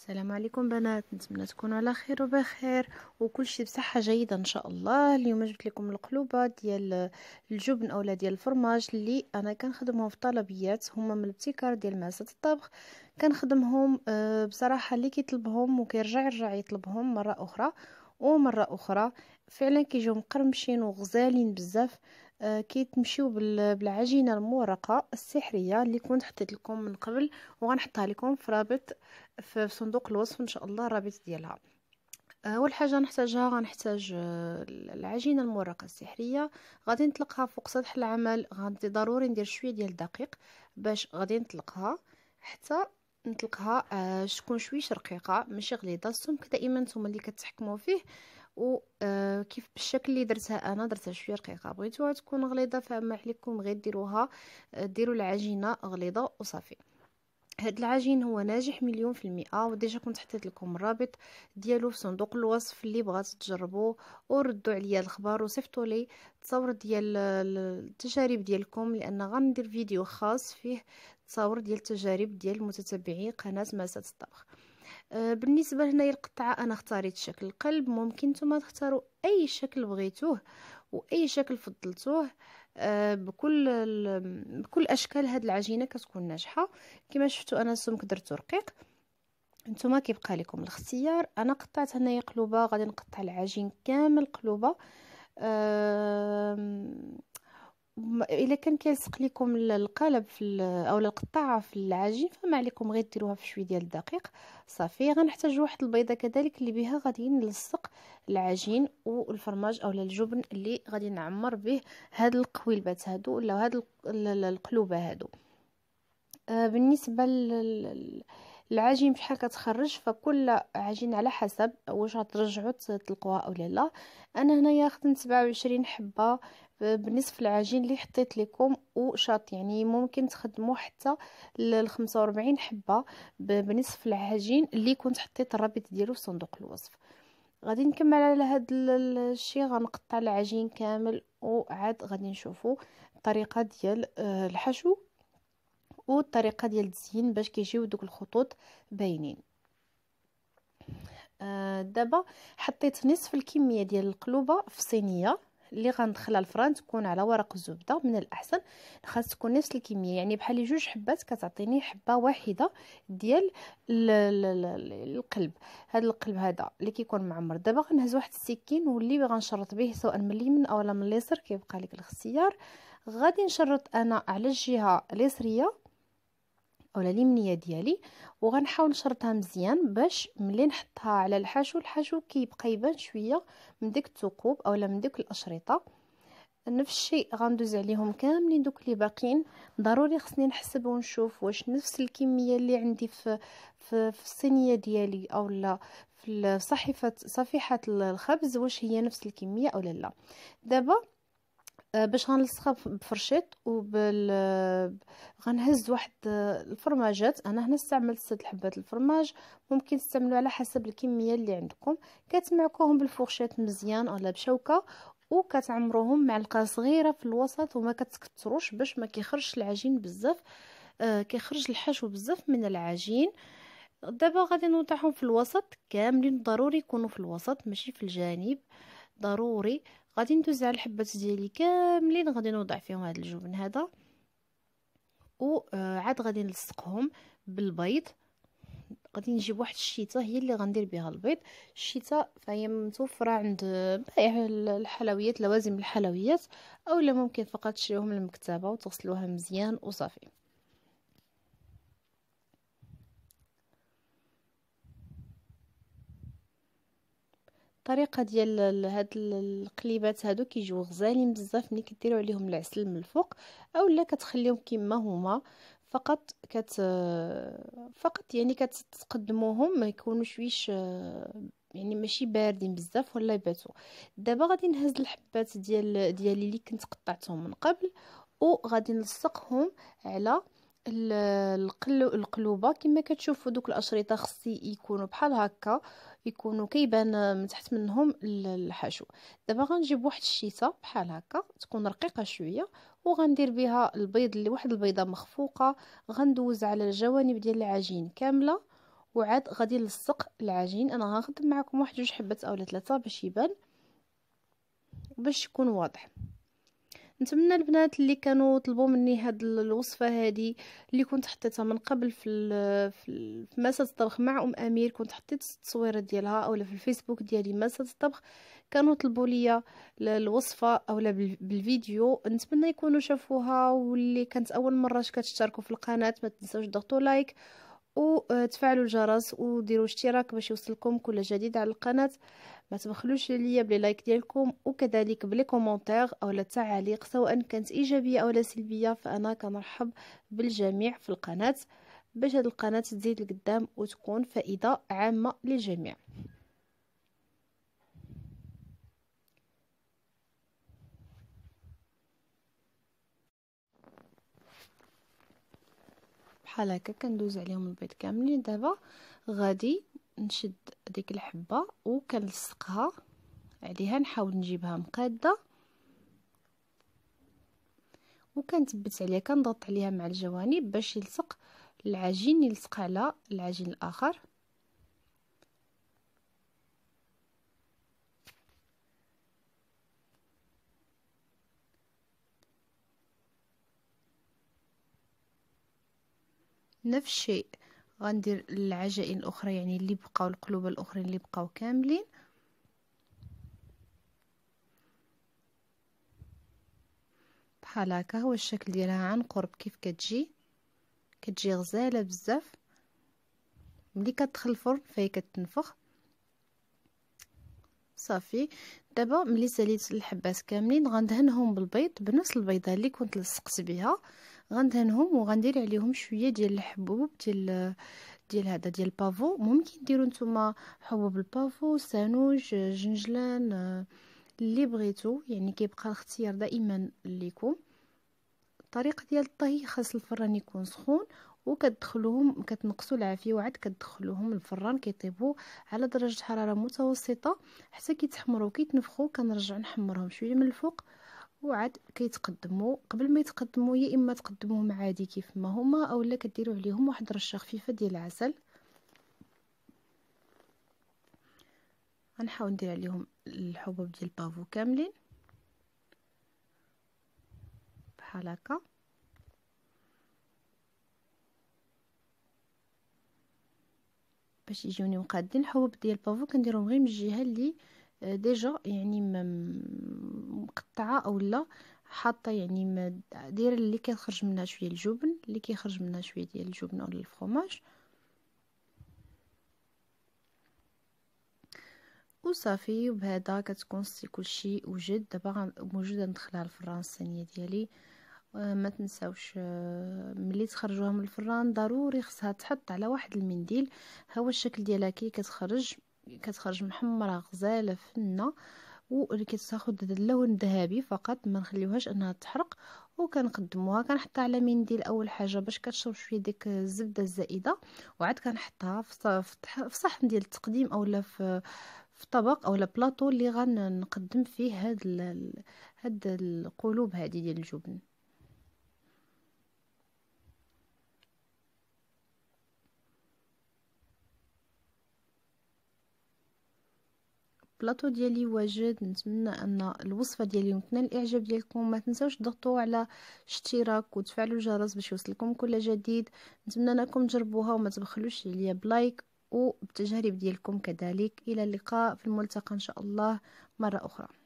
السلام عليكم بنات نتمنى تكونوا على خير وبخير وكل شيء بصحه جيده ان شاء الله اليوم جبت لكم القلوبه ديال الجبن اولا ديال الفرماج اللي انا كنخدمهم في الطلبيات هما من الابتكار ديال ماسه الطبخ كنخدمهم آه، بصراحه اللي كيطلبهم وكيرجع يرجع يطلبهم مره اخرى ومره اخرى فعلا كيجيو مقرمشين وغزالين بزاف آه، كيتمشيو بالعجينه المورقه السحريه اللي كنت حطيت لكم من قبل وغنحطها لكم في رابط في صندوق الوصف ان شاء الله الرابط ديالها آه، اول حاجه نحتاجها غنحتاج آه، العجينه المورقه السحريه غادي نطلقها فوق سطح العمل غادي ضروري ندير شويه ديال الدقيق باش غادي نطلقها حتى نطلقها آه، تكون شويش رقيقه ماشي غليظه السمك دائما نتوما اللي كتحكموا فيه كيف بالشكل اللي درتها انا درتها شويه رقيقه بغيتوها تكون غليظه فما عليكم غير ديروها ديروا العجينه غليظه وصافي هاد العجين هو ناجح مليون في المئة وديجا كنت حطيت لكم الرابط ديالو في صندوق الوصف اللي بغات تجربوه وردوا عليا الخبر وصيفطوا لي تصاور ديال التجارب ديالكم لان غندير فيديو خاص فيه تصاور ديال التجارب ديال متتبعي قناه ماسات الطبخ آه، بالنسبه لهنايا القطعه انا اختاريت شكل القلب ممكن نتوما تختاروا اي شكل بغيتوه واي شكل فضلتوه آه، بكل بكل اشكال هاد العجينه كتكون ناجحه كما شفتوا انا السمك درتو رقيق نتوما كيبقى لكم الاختيار انا قطعت هنايا قلوبه غادي نقطع العجين كامل قلوبه أه الا كان كيلصق لكم القالب في او القطاعه في العجين فما عليكم غير ديروها في شويه ديال الدقيق صافي غنحتاج واحد البيضه كذلك اللي بها غادي نلصق العجين والفرماج اولا الجبن اللي غادي نعمر به هاد القويلبات هادو ولا هاد القلوبه هادو آه، بالنسبه العجين بشحال كتخرج فكل عجين على حسب واش غترجعوا تلقوها اولا لا انا هنايا خدمت 27 حبه آه، بنصف العجين اللي حطيت لكم وشاط يعني ممكن تخدموا حتى ل 45 حبه بنصف العجين اللي كنت حطيت الرابط ديالو في صندوق الوصف غادي نكمل على هاد الشيء غنقطع العجين كامل وعاد غادي نشوفوا الطريقه ديال آه، الحشو والطريقه ديال التزيين باش كيجيو دوك الخطوط باينين آه دابا حطيت نصف الكميه ديال القلوبه في صينيه اللي غندخلها الفران تكون على ورق الزبده من الاحسن خاص تكون نفس الكميه يعني بحال جوج حبات كتعطيني حبه واحده ديال القلب هذا القلب هذا اللي كيكون معمر دابا غنهز واحد السكين واللي غنشرط به سواء من اليمين او من اليسار كيبقى لك الاختيار غادي نشرط انا على الجهه اليسريه اولا اليمنيه ديالي وغنحاول نشرطها مزيان باش ملي نحطها على الحشو الحشو كيبقى يبان شويه من ديك الثقوب اولا من ديك الاشرطه نفس الشيء غندوز عليهم كاملين دوك اللي باقيين ضروري خصني نحسب ونشوف واش نفس الكميه اللي عندي في في, في الصينيه ديالي اولا في صحيفه صفيحه الخبز واش هي نفس الكميه اولا لا دابا آه، باش غنلصقها بفرشيط وبال غنهز واحد آه، الفرماجات انا هنا استعملت ست حبات الفرماج ممكن تستعملوا على حسب الكميه اللي عندكم كتمعكوهم بالفرشيط مزيان ولا بشوكه وكتعمروهم معلقه صغيره في الوسط وما كتكثروش باش ما كيخرجش العجين بزاف آه كيخرج الحشو بزاف من العجين دابا غادي نوضعهم في الوسط كاملين ضروري يكونوا في الوسط ماشي في الجانب آه ضروري غادي ندوز على الحبات ديالي كاملين غادي نوضع فيهم هذا الجبن آه، هذا وعاد غادي نلصقهم بالبيض غادي نجيب واحد الشيته هي اللي غندير بها البيض الشيته فهي متوفره عند بائع الحلويات لوازم الحلويات اولا ممكن فقط تشريوهم المكتبه وتغسلوها مزيان وصافي الطريقه ديال هاد القليبات هادو كيجيو غزالين بزاف ملي كديروا عليهم العسل من الفوق اولا كتخليهم كما هما فقط كت فقط يعني كتقدموهم ما يكونوا شويش آه، يعني ماشي باردين بزاف ولا يباتوا دابا غادي نهز الحبات ديال ديالي اللي كنت قطعتهم من قبل وغادي نلصقهم على القلو القلوبه كما كتشوفوا دوك الاشرطه خصي يكونوا بحال هكا يكونوا كيبان آه، من تحت منهم الحشو دابا غنجيب واحد الشيطه بحال هكا تكون رقيقه شويه وغندير بها البيض اللي واحد البيضه مخفوقه غندوز على الجوانب ديال العجين كامله وعاد غادي نلصق العجين انا غنخدم معكم واحد جوج حبات اولا ثلاثه باش يبان باش يكون واضح نتمنى البنات اللي كانوا طلبوا مني هاد الوصفه هادي اللي كنت حطيتها من قبل في في, ال الطبخ مع ام امير كنت حطيت التصويره ديالها اولا في الفيسبوك ديالي ماسه الطبخ كانوا طلبوا لي الوصفه اولا بالفيديو نتمنى يكونوا شافوها واللي كانت اول مره كتشتركوا في القناه ما تنساوش تضغطوا لايك وتفعلوا آه، الجرس وديروا اشتراك باش يوصلكم كل جديد على القناه ما تبخلوش ليا بلي لايك ديالكم وكذلك بلي كومونتير او التعاليق سواء كانت ايجابيه او سلبيه فانا كنرحب بالجميع في القناه باش هاد القناه تزيد لقدام وتكون فائده عامه للجميع بحال هكا كندوز عليهم البيض كاملين دابا غادي نشد ديك الحبه وكنلصقها عليها نحاول نجيبها مقاده وكنثبت عليها كنضغط عليها مع الجوانب باش يلصق العجين يلصق على العجين الاخر نفس الشيء غندير العجائن الاخرى يعني اللي بقاو القلوب الاخرين اللي بقاو كاملين بحال هكا هو الشكل ديالها عن قرب كيف كتجي كتجي غزاله بزاف ملي كتدخل الفرن فهي كتنفخ صافي دابا ملي ساليت الحبات كاملين غندهنهم بالبيض بنفس البيضه اللي كنت لصقت بها غندهنهم وغندير عليهم شويه ديال الحبوب ديال ديال هذا ديال البافو ممكن ديروا نتوما حبوب البافو سانوج جنجلان اللي بغيتو يعني كيبقى الاختيار دائما ليكم الطريقه ديال الطهي خاص الفران يكون سخون وكتدخلوهم كتنقصوا العافيه وعاد كتدخلوهم الفران كيطيبوا على درجه حراره متوسطه حتى كيتحمروا كيتنفخوا كنرجع نحمرهم شويه من الفوق وعاد كيتقدموا قبل ما يتقدموا يا اما تقدموهم عادي كيف ما هما اولا كديروا عليهم واحد رشه خفيفه ديال العسل غنحاول ندير عليهم الحبوب ديال البافو كاملين بحال هكا باش يجيوني مقادين الحبوب ديال البافو كنديرهم غير من الجهه اللي آه، ديجا يعني مقطعه او لا حاطه يعني دايره اللي كيخرج منها شويه الجبن اللي كيخرج منها شويه ديال الجبن اولا الفرماج وصافي وبهذا كتكون سي كلشي وجد دابا موجوده ندخلها الفران الصينيه ديالي آه، ما تنساوش آه، ملي تخرجوها من الفران ضروري خصها تحط على واحد المنديل ها هو الشكل ديالها كي كتخرج كتخرج محمره غزاله فنه واللي كتاخد اللون الذهبي فقط ما نخليوهاش انها تحرق وكنقدموها كنحطها على منديل اول حاجه باش كتشرب شويه ديك الزبده الزائده وعاد كنحطها في صحن ديال التقديم اولا في في طبق اولا بلاطو اللي غنقدم فيه هاد ال... هاد القلوب هذه ديال الجبن البلاطو ديالي واجد نتمنى ان الوصفه ديالي تنال الاعجاب ديالكم ما تنساوش تضغطوا على اشتراك وتفعلوا الجرس باش يوصلكم كل جديد نتمنى انكم تجربوها وما تبخلوش عليا بلايك وبتجارب ديالكم كذلك الى اللقاء في الملتقى ان شاء الله مره اخرى